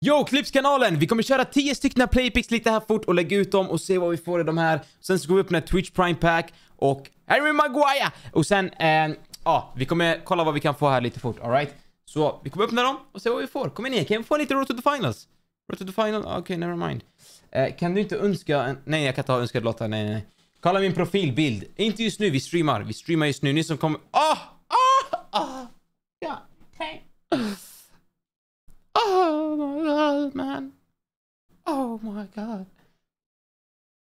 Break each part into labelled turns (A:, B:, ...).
A: Yo, Klippskanalen! Vi kommer köra 10 stycken playpicks lite här fort och lägga ut dem och se vad vi får i de här. Sen så går vi upp med Twitch Prime Pack och Harry Maguire! Och sen, eh, ja, eh, ah, vi kommer kolla vad vi kan få här lite fort, alright? Så vi kommer öppna dem och se vad vi får. Kom igen, kan vi få lite Road to the Finals? Road to the Final? Ah, okej, okay, never mind. Eh, kan du inte önska en... Nej, jag kan ta ha önskad låta. Nej, nej, nej. Kolla min profilbild. Inte just nu, vi streamar. Vi streamar just nu. Ni som kommer... Ah! Oh! man. Oh my god.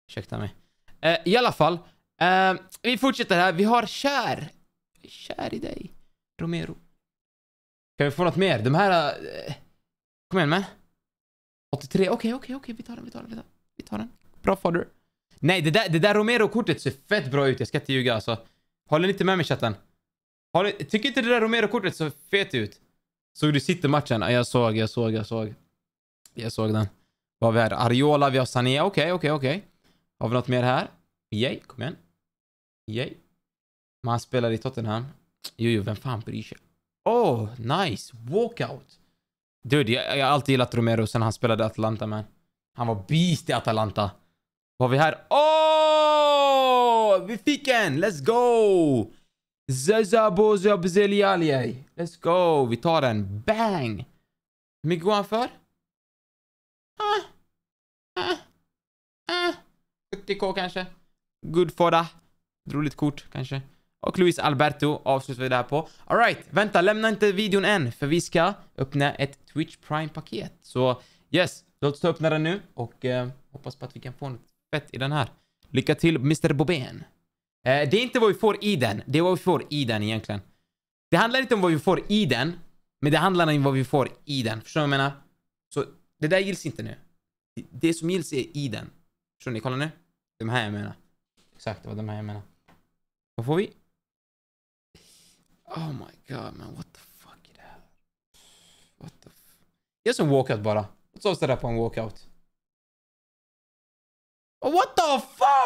A: Ursäkta mig. Eh, I alla fall. Eh, vi fortsätter här. Vi har kär. Kär i dig. Romero. Kan vi få något mer? De här... Eh, kom igen man. 83. Okej, okay, okej, okay, okej. Okay. Vi tar den, vi tar den, vi tar den. Vi tar den. Bra fodder. Nej, det där, det där Romero-kortet ser fett bra ut. Jag ska inte ljuga alltså. Håller ni inte med mig chatten? Håller, tycker inte det där Romero-kortet ser fett ut? Såg du City-matchen? Ja, jag såg, jag såg, jag såg. Jag såg den. Vad har vi här? Ariola, vi har Sané. Okej, okay, okej, okay, okej. Okay. Har vi något mer här? Yay, kom igen. Yay. Men han spelar i Tottenham. Jo, jo, vem fan bryr sig? Oh, nice. Walkout. Dude, jag, har alltid gillat Romero sen han spelade Atalanta, man. Han var beast i Atalanta. Vad har vi här? Oh! Vi fick en! Let's go! Zaza Let's go! Vi tar den. Bang! Hur mycket går han för? Ah, ah, ah. 70k kanske. Good for Gudfada. Roligt kort kanske. Och Luis Alberto avslutar vi det här på. Alright, vänta, lämna inte videon än för vi ska öppna ett Twitch Prime-paket. Så yes, låt oss öppna den nu och eh, hoppas på att vi kan få något fett i den här. Lycka till Mr. Bobén. Eh, det är inte vad vi får i den, det är vad vi får i den egentligen. Det handlar inte om vad vi får i den, men det handlar om vad vi får i den. Förstår du vad jag menar? Så det där gills inte nu. Det, som gills är i den. Förstår ni? Kolla nu. De här jag menar. Exakt, det var de här jag menar. Vad får vi? Oh my god man, what the fuck är det här? What the fuck? Gör som walkout bara. Låt oss där på en walkout. Oh, what the fuck?